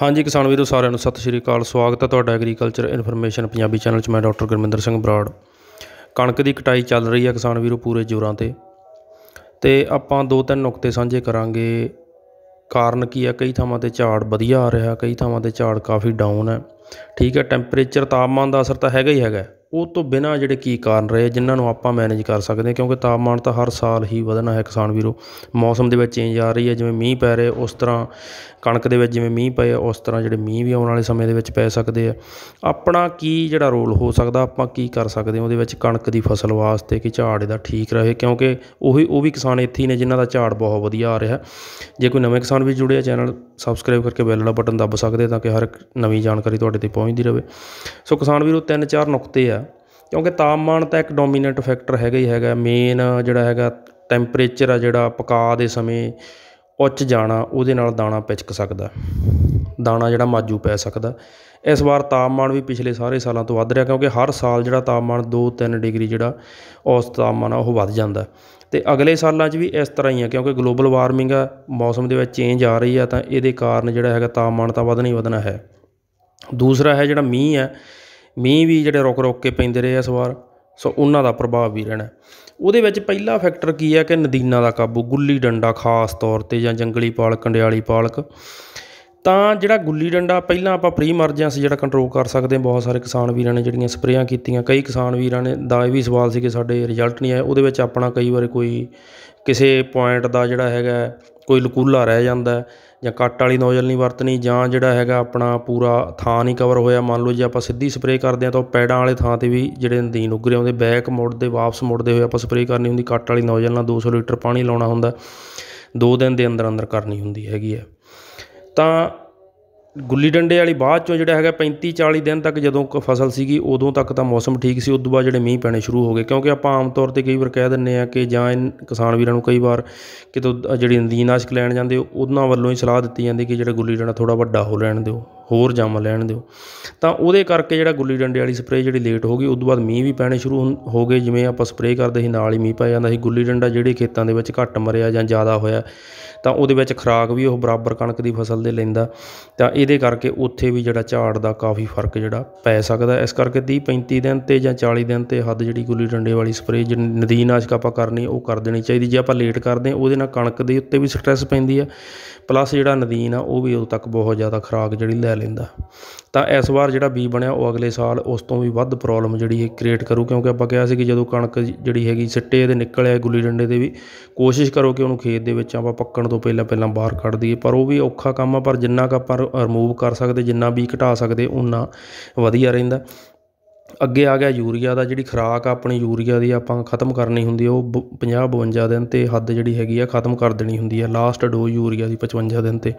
ਹਾਂਜੀ ਕਿਸਾਨ ਵੀਰੋ ਸਾਰਿਆਂ ਨੂੰ ਸਤਿ ਸ਼੍ਰੀ ਅਕਾਲ ਸਵਾਗਤ ਹੈ ਤੁਹਾਡਾ ਐਗਰੀਕਲਚਰ ਇਨਫੋਰਮੇਸ਼ਨ ਪੰਜਾਬੀ ਚੈਨਲ 'ਚ ਮੈਂ ਡਾਕਟਰ ਗੁਰਮਿੰਦਰ ਸਿੰਘ ਬਰਾੜ ਕਣਕ ਦੀ ਕਟਾਈ ਚੱਲ ਰਹੀ ਹੈ ਕਿਸਾਨ ਵੀਰੋ ਪੂਰੇ ਜ਼ੋਰਾਂ ਤੇ ਤੇ ਆਪਾਂ ਦੋ ਤਿੰਨ ਨੁਕਤੇ ਸਾਂਝੇ ਕਰਾਂਗੇ ਕਾਰਨ ਕੀ ਹੈ ਕਈ ਥਾਵਾਂ ਤੇ ਝਾੜ ਵਧੀਆ ਆ ਰਿਹਾ ਕਈ ਥਾਵਾਂ ਤੇ ਝਾੜ ਕਾਫੀ ਡਾਊਨ ਹੈ ਠੀਕ ਹੈ ਟੈਂਪਰੇਚਰ ਤਾਪਮਾਨ ਦਾ ਅਸਰ ਤਾਂ ਹੈਗਾ ਹੀ ਹੈਗਾ ਉਹ ਤੋਂ ਬਿਨਾ ਜਿਹੜੇ ਕੀ ਕਾਰਨ ਰਹੇ ਜਿਨ੍ਹਾਂ ਨੂੰ ਆਪਾਂ ਮੈਨੇਜ ਕਰ ਸਕਦੇ ਹਾਂ ਕਿਉਂਕਿ ਤਾਪਮਾਨ ਤਾਂ ਹਰ ਸਾਲ ਹੀ ਵਧਣਾ ਹੈ ਕਿਸਾਨ ਵੀਰੋ ਮੌਸਮ ਦੇ ਵਿੱਚ ਚੇਂਜ ਆ ਰਹੀ ਹੈ ਜਿਵੇਂ ਮੀਂਹ ਪੈ ਰਿਹਾ ਉਸ ਤਰ੍ਹਾਂ ਕਣਕ ਦੇ ਵਿੱਚ ਜਿਵੇਂ ਮੀਂਹ ਪਏ ਉਸ ਤਰ੍ਹਾਂ ਜਿਹੜੇ ਮੀਂਹ ਵੀ ਆਉਣ ਵਾਲੇ ਸਮੇਂ ਦੇ ਵਿੱਚ ਪੈ ਸਕਦੇ ਆ ਆਪਣਾ ਕੀ ਜਿਹੜਾ ਰੋਲ ਹੋ ਸਕਦਾ ਆਪਾਂ ਕੀ ਕਰ ਸਕਦੇ ਹਾਂ ਉਹਦੇ ਵਿੱਚ ਕਣਕ ਦੀ ਫਸਲ ਵਾਸਤੇ ਕਿ ਝਾੜ ਇਹਦਾ ਠੀਕ ਰਹੇ ਕਿਉਂਕਿ ਉਹੀ ਉਹ ਵੀ ਕਿਸਾਨ ਇੱਥੇ ਹੀ ਨੇ ਜਿਨ੍ਹਾਂ ਦਾ ਝਾੜ ਬਹੁਤ ਵਧੀਆ ਆ ਰਿਹਾ ਜੇ ਕੋਈ ਨਵੇਂ ਕਿਸਾਨ ਵੀ ਜੁੜੇ ਆ ਚੈਨਲ ਸਬਸਕ੍ਰਾਈਬ ਕਰਕੇ ਬੈਲ ਵਾਲਾ ਬਟਨ ਦੱਬ ਸਕਦੇ ਤਾਂ ਕਿ ਹਰ ਨਵੀਂ ਜਾਣਕਾਰੀ ਤੁਹਾਡੇ ਤੇ ਪਹੁੰਚਦੀ ਰਹੇ ਸੋ ਕਿਸਾਨ ਵੀਰੋ ਤਿੰਨ ਚਾਰ ਨੁਕਤੇ ਆ ਕਿਉਂਕਿ ਤਾਪਮਾਨ ਤਾਂ ਇੱਕ ਡੋਮੀਨੈਂਟ ਫੈਕਟਰ ਹੈਗਾ ਹੀ ਹੈਗਾ ਮੇਨ ਜਿਹੜਾ ਹੈਗਾ ਟੈਂਪਰੇਚਰ ਆ ਜਿਹੜਾ ਪਕਾ ਦੇ ਸਮੇਂ ਉੱਚ ਜਾਣਾ ਉਹਦੇ ਨਾਲ ਦਾਣਾ ਪਿਚਕ ਸਕਦਾ ਦਾਣਾ ਜਿਹੜਾ ਮਾਜੂ ਪੈ ਸਕਦਾ ਇਸ ਵਾਰ ਤਾਪਮਾਨ ਵੀ ਪਿਛਲੇ ਸਾਰੇ ਸਾਲਾਂ ਤੋਂ ਵੱਧ ਰਿਹਾ ਕਿਉਂਕਿ ਹਰ ਸਾਲ ਜਿਹੜਾ ਤਾਪਮਾਨ 2-3 ਡਿਗਰੀ ਜਿਹੜਾ ਔਸਤ ਤਾਪਮਾਨ ਉਹ ਵੱਧ ਜਾਂਦਾ ਤੇ ਅਗਲੇ ਸਾਲਾਂ 'ਚ ਵੀ ਇਸ ਤਰ੍ਹਾਂ ਹੀ ਆ ਕਿਉਂਕਿ ਗਲੋਬਲ ਵਾਰਮਿੰਗ ਆ ਮੌਸਮ ਦੇ ਵਿੱਚ ਚੇਂਜ ਆ ਰਹੀ ਆ ਤਾਂ ਇਹਦੇ ਕਾਰਨ ਜਿਹੜਾ ਹੈਗਾ ਤਾਪਮਾਨ ਤਾਂ ਵਧਣਾ ਹੀ ਵਧਣਾ ਹੈ ਦੂਸਰਾ ਹੈ ਜਿਹੜਾ ਮੀਂਹ ਹੈ ਮੀਂਹ ਵੀ ਜਿਹੜੇ ਰੁਕ ਰੁਕ ਕੇ ਪੈਂਦੇ ਰਹੇ ਇਸ ਵਾਰ ਸੋ ਉਹਨਾਂ ਦਾ ਪ੍ਰਭਾਵ ਵੀ ਰਹਿਣਾ ਉਹਦੇ ਵਿੱਚ ਪਹਿਲਾ ਫੈਕਟਰ ਕੀ ਹੈ ਕਿ ਨਦੀਨਾਂ ਦਾ ਕਾਬੂ ਗੁੱਲੀ ਡੰਡਾ ਖਾਸ ਤੌਰ ਤੇ ਜਾਂ ਜੰਗਲੀ ਪਾਲਕ ਕੰਡਿਆਲੀ ਪਾਲਕ ਤਾਂ ਜਿਹੜਾ ਗੁੱਲੀ ਡੰਡਾ ਪਹਿਲਾਂ ਆਪਾਂ ਪ੍ਰੀ ਮਰਜੈਂਸ ਜਿਹੜਾ ਕੰਟਰੋਲ ਕਰ ਸਕਦੇ ਹਾਂ ਬਹੁਤ ਸਾਰੇ ਕਿਸਾਨ ਵੀਰਾਂ ਨੇ ਜਿਹੜੀਆਂ ਸਪਰੇਆਂ ਕੀਤੀਆਂ ਕਈ ਕਿਸਾਨ ਵੀਰਾਂ ਨੇ ਦਾ ਇਹ ਵੀ ਸਵਾਲ ਸੀ ਕਿ ਸਾਡੇ ਰਿਜ਼ਲਟ ਨਹੀਂ ਆਏ ਉਹਦੇ ਵਿੱਚ ਆਪਣਾ ਕਈ ਵਾਰ ਕੋਈ ਕਿਸੇ ਪੁਆਇੰਟ ਦਾ ਜਿਹੜਾ ਹੈਗਾ ਕੋਈ ਲਕੂਲਾ ਰਹਿ ਜਾਂਦਾ ਜਾਂ ਕੱਟ ਵਾਲੀ ਨੋਜ਼ਲ ਨਹੀਂ ਵਰਤਣੀ ਜਾਂ ਜਿਹੜਾ ਹੈਗਾ ਆਪਣਾ ਪੂਰਾ ਥਾਂ ਨਹੀਂ ਕਵਰ ਹੋਇਆ ਮੰਨ ਲਓ ਜੇ ਆਪਾਂ ਸਿੱਧੀ ਸਪਰੇਅ ਕਰਦੇ ਆ ਤਾਂ ਪੈੜਾਂ ਵਾਲੇ ਥਾਂ 'ਤੇ ਵੀ ਜਿਹੜੇ ਨਦੀਨ ਉਗਰੇ ਆਉਂਦੇ ਬੈਕ ਮੋੜ ਦੇ ਵਾਪਸ ਮੋੜਦੇ ਹੋਏ ਆਪਾਂ ਸਪਰੇਅ ਕਰਨੀ ਹੁੰਦੀ ਕੱਟ ਵਾਲੀ ਨੋਜ਼ਲ ਨਾਲ 200 ਲੀਟਰ ਪਾਣੀ ਲਾਉਣਾ ਹੁੰਦਾ 2 ਦਿਨ ਦੇ ਅੰਦਰ ਅੰਦਰ ਕਰਨੀ ਹੁੰਦੀ ਹੈਗੀ ਹੈ ਤਾਂ ਗੁੱਲੀ ਡੰਡੇ ਵਾਲੀ ਬਾਅਦ ਚੋਂ ਜਿਹੜਾ ਹੈਗਾ 35 40 ਦਿਨ ਤੱਕ ਜਦੋਂ ਫਸਲ ਸੀਗੀ ਉਦੋਂ ਤੱਕ ਤਾਂ ਮੌਸਮ ਠੀਕ ਸੀ ਉਦੋਂ ਬਾਅਦ ਜਿਹੜੇ ਮੀਂਹ ਪੈਣੇ ਸ਼ੁਰੂ ਹੋ ਗਏ ਕਿਉਂਕਿ ਆਪਾਂ ਆਮ ਤੌਰ ਤੇ ਕਈ ਵਾਰ ਕਹਿ ਦਿੰਨੇ ਆ ਕਿ ਜਾਂ ਕਿਸਾਨ ਵੀਰਾਂ ਨੂੰ ਕਈ ਵਾਰ ਕਿਤੋਂ ਜਿਹੜੀ ਨਦੀਨਾਸ਼ਕ ਲੈਣ ਜਾਂਦੇ ਉਹਨਾਂ ਵੱਲੋਂ ਹੀ ਸਲਾਹ ਦਿੱਤੀ ਜਾਂਦੀ ਕਿ ਜਿਹੜਾ ਗੁੱਲੀ ਡੰਡਾ ਥੋੜਾ ਵੱਡਾ ਹੋ ਲੈਣ ਦਿਓ ਹੋਰ ਜੰਮ ਲੈਣ ਦਿਓ ਤਾਂ ਉਹਦੇ ਕਰਕੇ ਜਿਹੜਾ ਗੁੱਲੀ ਡੰਡੇ ਵਾਲੀ ਸਪਰੇਅ ਜਿਹੜੀ ਲੇਟ ਹੋ ਗਈ ਉਸ ਤੋਂ ਬਾਅਦ ਮੀਂਹ ਵੀ ਪੈਣੇ ਸ਼ੁਰੂ ਹੋ ਗਏ ਜਿਵੇਂ ਆਪਾਂ ਸਪਰੇਅ ਕਰਦੇ ਸੀ ਨਾਲ ਹੀ ਮੀਂਹ ਪੈ ਜਾਂਦਾ ਸੀ ਗੁੱਲੀ ਡੰਡਾ ਜਿਹੜੇ ਖੇਤਾਂ ਦੇ ਵਿੱਚ ਘੱਟ ਮਰਿਆ ਜਾਂ ਜ਼ਿਆਦਾ ਹੋਇਆ ਤਾਂ ਉਹਦੇ ਵਿੱਚ ਖਰਾਕ ਵੀ ਉਹ ਬਰਾਬਰ ਕਣਕ ਦੀ ਫਸਲ ਦੇ ਲੈਂਦਾ ਤਾਂ ਇਹਦੇ ਕਰਕੇ ਉੱਥੇ ਵੀ ਜਿਹੜਾ ਝਾੜ ਦਾ ਕਾਫੀ ਫਰਕ ਜਿਹੜਾ ਪੈ ਸਕਦਾ ਇਸ ਕਰਕੇ 30 35 ਦਿਨ ਤੇ ਜਾਂ 40 ਦਿਨ ਤੇ ਹੱਦ ਜਿਹੜੀ ਗੁੱਲੀ ਡੰਡੇ ਵਾਲੀ ਸਪਰੇਅ ਜਿਹੜੀ ਨਦੀਨਾਸ਼ਕ ਆਪਾਂ ਕਰਨੀ ਉਹ ਕਰ ਦੇਣੀ ਚਾਹੀਦੀ ਜੇ ਆਪਾਂ ਲੇਟ ਕਰਦੇ ਉਹਦੇ ਨਾਲ ਕਣਕ ਦੇ ਉੱਤੇ ਵੀ ਸਟ੍ਰੈਸ ਪੈਂਦੀ ਆ ਪਲੱਸ ਜਿਹੜਾ ਨਦੀਨ ਆ ਉਹ ਵੀ ਉਦੋਂ ਤੱਕ ਬਹੁਤ ਜ਼ਿਆਦਾ ਖਰਾਕ ਜਿਹੜੀ ਲੈ ਲੈਂਦਾ ਤਾਂ ਇਸ ਵਾਰ ਜਿਹੜਾ ਬੀ ਬਣਿਆ ਉਹ ਅਗਲੇ ਸਾਲ ਉਸ ਤੋਂ ਵੀ ਵੱਧ ਪ੍ਰੋਬਲਮ ਜਿਹੜੀ ਹੈ ਕ੍ਰੀਏਟ ਕਰੂ ਕਿਉਂਕਿ ਆਪਾਂ ਕਿਹਾ ਸੀ ਕਿ ਜਦੋਂ ਕਣਕ ਜਿਹੜੀ ਹੈਗੀ ਸਿੱਟੇ ਦੇ ਨਿਕਲਿਆ ਗੁੱਲੀ ਡੰਡੇ ਦੇ ਵੀ ਕੋਸ਼ਿਸ਼ ਕਰੋ ਕਿ ਉਹਨੂੰ ਖੇਤ ਦੇ ਵਿੱਚ ਆਪਾਂ ਪੱਕਣ ਤੋਂ ਪਹਿਲਾਂ ਪਹਿਲਾਂ ਬਾਹਰ ਕੱਢ ਦਈਏ ਪਰ ਉਹ ਵੀ ਔਖਾ ਕੰਮ ਆ ਪਰ ਜਿੰਨਾ ਕੁ ਆਪਾਂ ਰਿਮੂਵ ਕਰ ਸਕਦੇ ਜਿੰਨਾ ਵੀ ਘਟਾ ਸਕਦੇ ਉਹਨਾਂ ਵਧੀਆ ਰਹਿੰਦਾ ਅੱਗੇ ਆ ਗਿਆ ਯੂਰੀਆ ਦਾ ਜਿਹੜੀ ਖਰਾਕ ਆਪਣੀ ਯੂਰੀਆ ਦੀ ਆਪਾਂ ਖਤਮ ਕਰਨੀ ਹੁੰਦੀ ਹੈ ਉਹ 50 52 ਦਿਨ ਤੇ ਹੱਦ ਜਿਹੜੀ ਹੈਗੀ ਆ ਖਤਮ ਕਰ ਦੇਣੀ ਹੁੰਦੀ ਆ ਲਾਸਟ ਡੋ ਯੂਰੀਆ ਦੀ 55 ਦਿਨ ਤੇ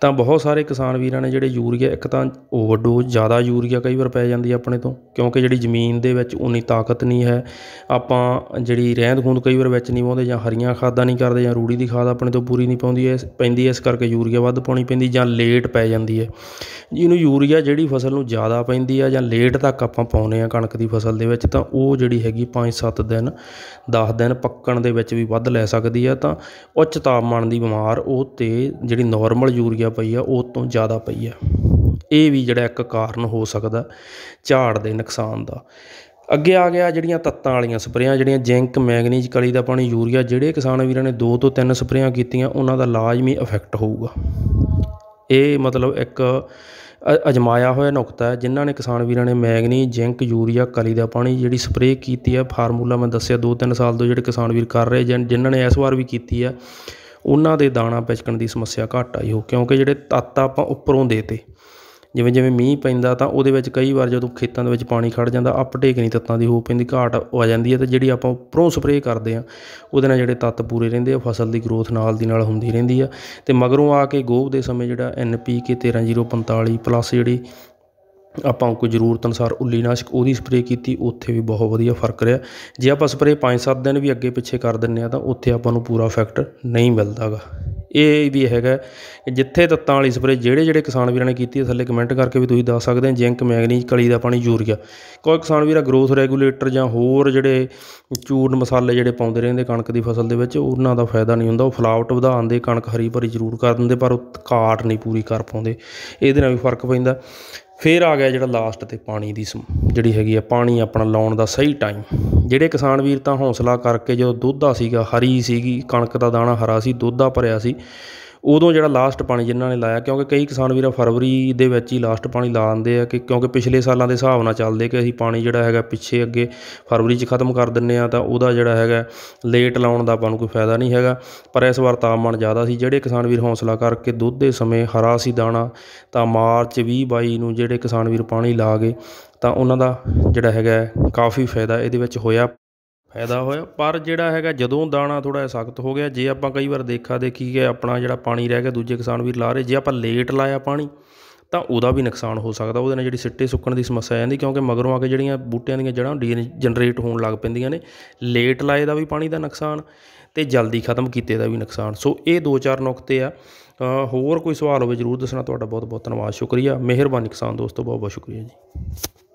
ਤਾਂ ਬਹੁਤ ਸਾਰੇ ਕਿਸਾਨ ਵੀਰਾਂ ਨੇ ਜਿਹੜੇ ਯੂਰੀਆ ਇੱਕ ਤਾਂ ਓਵਰਡੋਜ਼ ਜ਼ਿਆਦਾ ਯੂਰੀਆ ਕਈ ਵਾਰ ਪੈ ਜਾਂਦੀ ਹੈ ਆਪਣੇ ਤੋਂ ਕਿਉਂਕਿ ਜਿਹੜੀ ਜ਼ਮੀਨ ਦੇ ਵਿੱਚ ਉਨੀ ਤਾਕਤ ਨਹੀਂ ਹੈ ਆਪਾਂ ਜਿਹੜੀ ਰਹਿੰਦ ਖੁੰਦ ਕਈ ਵਾਰ ਵਿੱਚ ਨਹੀਂ ਪਾਉਂਦੇ ਜਾਂ ਹਰੀਆਂ ਖਾਦਾਂ ਨਹੀਂ ਕਰਦੇ ਜਾਂ ਰੂੜੀ ਦੀ ਖਾਦ ਆਪਣੇ ਤੋਂ ਪੂਰੀ ਨਹੀਂ ਪਾਉਂਦੀ ਹੈ ਪੈਂਦੀ ਹੈ ਇਸ ਕਰਕੇ ਯੂਰੀਆ ਵੱਧ ਪਾਉਣੀ ਪੈਂਦੀ ਜਾਂ ਲੇਟ ਪੈ ਜਾਂਦੀ ਹੈ ਇਹਨੂੰ ਯੂਰੀਆ ਜਿਹੜੀ ਫਸਲ ਨੂੰ ਜ਼ਿਆਦਾ ਪੈਂਦੀ ਆ ਜਾਂ ਲੇਟ ਤੱਕ ਆਪਾਂ ਪਾਉਨੇ ਆ ਕਣਕ ਦੀ ਫਸਲ ਦੇ ਵਿੱਚ ਤਾਂ ਉਹ ਜਿਹੜੀ ਹੈਗੀ 5-7 ਦਿਨ 10 ਦਿਨ ਪੱਕਣ ਦੇ ਵਿੱਚ ਵੀ ਵੱਧ ਲੈ ਸਕਦੀ ਆ ਤਾਂ ਉੱਚ ਤਾਪਮਾਨ ਦੀ ਬਿਮਾਰ ਉਹ ਤੇ ਜਿਹੜੀ ਨਾਰਮਲ ਯੂਰੀਆ ਰੁਪਈਆ ਪਈ ਆ ਉਹ ਤੋਂ ਜ਼ਿਆਦਾ ਪਈ ਆ ਇਹ ਵੀ ਜਿਹੜਾ ਇੱਕ ਕਾਰਨ ਹੋ ਸਕਦਾ ਝਾੜ ਦੇ ਨੁਕਸਾਨ ਦਾ ਅੱਗੇ ਆ ਗਿਆ ਜਿਹੜੀਆਂ ਤੱਤਾਂ ਵਾਲੀਆਂ ਸਪਰੇਆਂ ਜਿਹੜੀਆਂ ਜ਼ਿੰਕ ਮੈਗਨੀਜ ਕਲੀ ਦਾ ਪਾਣੀ ਯੂਰੀਆ ਜਿਹੜੇ ਕਿਸਾਨ ਵੀਰਾਂ ਨੇ ਦੋ ਤੋਂ ਤਿੰਨ ਸਪਰੇਆਂ ਕੀਤੀਆਂ ਉਹਨਾਂ ਦਾ ਲਾਜ਼ਮੀ ਇਫੈਕਟ ਹੋਊਗਾ ਇਹ ਮਤਲਬ ਇੱਕ ਅਜਮਾਇਆ ਹੋਇਆ ਨੁਕਤਾ ਹੈ ਜਿਨ੍ਹਾਂ ਨੇ ਕਿਸਾਨ ਵੀਰਾਂ ਨੇ ਮੈਗਨੀ ਜ਼ਿੰਕ ਯੂਰੀਆ ਕਲੀ ਦਾ ਪਾਣੀ ਜਿਹੜੀ ਸਪਰੇਅ ਕੀਤੀ ਹੈ ਫਾਰਮੂਲਾ ਮੈਂ ਦੱਸਿਆ 2-3 ਸਾਲ ਤੋਂ ਜਿਹੜੇ ਕਿਸਾਨ ਵੀਰ ਕਰ ਰਹੇ ਜਿਨ੍ਹਾਂ ਨੇ ਇਸ ਵਾਰ ਵੀ ਕੀਤੀ ਹੈ ਉਹਨਾਂ ਦੇ ਦਾਣਾ ਪਿਚਕਣ ਦੀ ਸਮੱਸਿਆ ਘੱਟ ਆਈ ਹੋ ਕਿਉਂਕਿ ਜਿਹੜੇ ਤੱਤ ਆਪਾਂ ਉੱਪਰੋਂ ਦੇਤੇ ਜਿਵੇਂ ਜਿਵੇਂ ਮੀਂਹ ਪੈਂਦਾ ਤਾਂ ਉਹਦੇ ਵਿੱਚ ਕਈ ਵਾਰ ਜਦੋਂ ਖੇਤਾਂ ਦੇ ਵਿੱਚ ਪਾਣੀ ਖੜ ਜਾਂਦਾ ਅਪਟੇਕ ਨਹੀਂ ਤੱਤਾਂ ਦੀ ਹੋ ਪੈਂਦੀ ਘਾਟ ਆ ਜਾਂਦੀ ਹੈ ਤੇ ਜਿਹੜੀ ਆਪਾਂ ਉੱਪਰੋਂ ਸਪਰੇਅ ਕਰਦੇ ਆ ਉਹਦੇ ਨਾਲ ਜਿਹੜੇ ਤੱਤ ਪੂਰੇ ਰਹਿੰਦੇ ਆ ਫਸਲ ਦੀ ਗਰੋਥ ਨਾਲ ਦੀ ਨਾਲ ਹੁੰਦੀ ਰਹਿੰਦੀ ਆ ਤੇ ਮਗਰੋਂ ਆ ਕੇ ਗੋਭ ਦੇ ਸਮੇਂ ਜਿਹੜਾ ਐਨਪੀਕੇ 13045 ਪਲੱਸ ਜਿਹੜੀ ਆਪਾਂ ਕੋਈ ਜ਼ਰੂਰਤ ਅਨਸਾਰ ਨਾਸ਼ਕ ਉਹਦੀ ਸਪਰੇਅ ਕੀਤੀ ਉੱਥੇ ਵੀ ਬਹੁਤ ਵਧੀਆ ਫਰਕ ਰਿਹਾ ਜੇ ਆਪਾਂ ਸਪਰੇਅ 5-7 ਦਿਨ ਵੀ ਅੱਗੇ ਪਿੱਛੇ ਕਰ ਦਿੰਨੇ ਆ ਤਾਂ ਉੱਥੇ ਆਪਾਂ ਨੂੰ ਪੂਰਾ ਇਫੈਕਟ ਨਹੀਂ ਮਿਲਦਾਗਾ ਇਹ ਵੀ ਹੈਗਾ ਜਿੱਥੇ ਤੱਤਾਂ ਵਾਲੀ ਸਪਰੇਅ ਜਿਹੜੇ ਜਿਹੜੇ ਕਿਸਾਨ ਵੀਰਾਂ ਨੇ ਕੀਤੀ ਹੈ ਥੱਲੇ ਕਮੈਂਟ ਕਰਕੇ ਵੀ ਤੁਸੀਂ ਦੱਸ ਸਕਦੇ ਹੋ ਜਿੰਕ ਮੈਗਨੀਜ ਕਲੀ ਦਾ ਪਾਣੀ ਯੂਰੀਆ ਕੋਈ ਕਿਸਾਨ ਵੀਰਾ ਗਰੋਥ ਰੈਗੂਲੇਟਰ ਜਾਂ ਹੋਰ ਜਿਹੜੇ ਚੂਰਨ ਮਸਾਲੇ ਜਿਹੜੇ ਪਾਉਂਦੇ ਰਹਿੰਦੇ ਕਣਕ ਦੀ ਫਸਲ ਦੇ ਵਿੱਚ ਉਹਨਾਂ ਦਾ ਫਾਇਦਾ ਨਹੀਂ ਹੁੰਦਾ ਉਹ ਫਲਾਵਟ ਵਧਾਉਣ ਦੇ ਕਣਕ ਹਰੀ ਭਰੀ ਜ਼ਰੂਰ ਕਰ ਦਿੰਦੇ ਪਰ ਉਹ ਕਾਟ ਨਹੀਂ ਪੂਰੀ ਕਰ ਪਾਉਂਦੇ ਇਹਦੇ ਨਾਲ ਵੀ ਫਰਕ ਪੈਂਦਾ ਫੇਰ ਆ ਗਿਆ ਜਿਹੜਾ ਲਾਸਟ ਤੇ ਪਾਣੀ ਦੀ ਜਿਹੜੀ ਹੈਗੀ ਆ ਪਾਣੀ ਆਪਣਾ ਲਾਉਣ ਦਾ ਸਹੀ ਟਾਈਮ ਜਿਹੜੇ ਕਿਸਾਨ ਵੀਰ ਤਾਂ ਹੌਸਲਾ ਕਰਕੇ ਜਦੋਂ ਦੁੱਧਾ ਸੀਗਾ ਹਰੀ ਸੀਗੀ ਕਣਕ ਦਾ ਦਾਣਾ ਹਰਾ ਸੀ ਦੁੱਧਾ ਭਰਿਆ ਸੀ ਉਦੋਂ ਜਿਹੜਾ ਲਾਸਟ ਪਾਣੀ ਜਿਨ੍ਹਾਂ ਨੇ ਲਾਇਆ ਕਿਉਂਕਿ ਕਈ ਕਿਸਾਨ ਵੀਰਾਂ ਫਰਵਰੀ ਦੇ ਵਿੱਚ ਹੀ ਲਾਸਟ ਪਾਣੀ ਲਾ ਦਿੰਦੇ ਆ ਕਿ ਕਿਉਂਕਿ ਪਿਛਲੇ ਸਾਲਾਂ ਦੇ ਹਿਸਾਬ ਨਾਲ ਚੱਲਦੇ ਕਿ ਅਸੀਂ ਪਾਣੀ ਜਿਹੜਾ ਹੈਗਾ ਪਿੱਛੇ ਅੱਗੇ ਫਰਵਰੀ 'ਚ ਖਤਮ ਕਰ ਦਿੰਨੇ ਆ ਤਾਂ ਉਹਦਾ ਜਿਹੜਾ ਹੈਗਾ ਲੇਟ ਲਾਉਣ ਦਾ ਆਪਾਂ ਨੂੰ ਕੋਈ ਫਾਇਦਾ ਨਹੀਂ ਹੈਗਾ ਪਰ ਇਸ ਵਾਰ ਤਾਪਮਾਨ ਜ਼ਿਆਦਾ ਸੀ ਜਿਹੜੇ ਕਿਸਾਨ ਵੀਰ ਹੌਸਲਾ ਕਰਕੇ ਦੁੱਧ ਦੇ ਸਮੇਂ ਹਰਾ ਸੀ ਦਾਣਾ ਤਾਂ ਮਾਰਚ 20 22 ਨੂੰ ਜਿਹੜੇ ਕਿਸਾਨ ਵੀਰ ਪਾਣੀ ਲਾ ਗਏ ਤਾਂ ਉਹਨਾਂ ਦਾ ਜਿਹੜਾ ਹੈਗਾ ਕਾਫੀ ਫਾਇਦਾ ਇਹਦੇ ਵਿੱਚ ਹੋਇਆ ਫਾਇਦਾ ਹੋਇਆ ਪਰ ਜਿਹੜਾ ਹੈਗਾ ਜਦੋਂ ਦਾਣਾ ਥੋੜਾ ਸਖਤ ਹੋ ਗਿਆ ਜੇ ਆਪਾਂ ਕਈ ਵਾਰ ਦੇਖਾ ਦੇਖੀ ਹੈ ਆਪਣਾ ਜਿਹੜਾ ਪਾਣੀ ਰਹਿ ਗਿਆ ਦੂਜੇ ਕਿਸਾਨ ਵੀਰ ਲਾ ਰਹੇ ਜੇ ਆਪਾਂ ਲੇਟ ਲਾਇਆ ਪਾਣੀ ਤਾਂ ਉਹਦਾ ਵੀ ਨੁਕਸਾਨ ਹੋ ਸਕਦਾ ਉਹਦੇ ਨਾਲ ਜਿਹੜੀ ਸਿੱਟੇ ਸੁੱਕਣ ਦੀ ਸਮੱਸਿਆ ਆਉਂਦੀ ਕਿਉਂਕਿ ਮਗਰੋਂ ਆ ਕੇ ਜਿਹੜੀਆਂ ਬੂਟਿਆਂ ਦੀਆਂ ਜੜਾਂ ਜਨਰੇਟ ਹੋਣ ਲੱਗ ਪੈਂਦੀਆਂ ਨੇ ਲੇਟ ਲਾਏ ਦਾ ਵੀ ਪਾਣੀ ਦਾ ਨੁਕਸਾਨ ਤੇ ਜਲਦੀ ਖਤਮ ਕੀਤੇ ਦਾ ਵੀ ਨੁਕਸਾਨ ਸੋ ਇਹ ਦੋ ਚਾਰ ਨੁਕਤੇ ਆ ਹੋਰ ਕੋਈ ਸਵਾਲ ਹੋਵੇ ਜਰੂਰ ਦੱਸਣਾ ਤੁਹਾਡਾ ਬਹੁਤ ਬਹੁਤ ਧੰਨਵਾਦ ਸ਼ੁਕਰੀਆ ਮਿਹਰਬਾਨੀ ਕਿਸਾਨ ਦੋਸਤੋ ਬਹੁਤ ਬਹੁਤ ਸ਼ੁਕਰੀਆ ਜੀ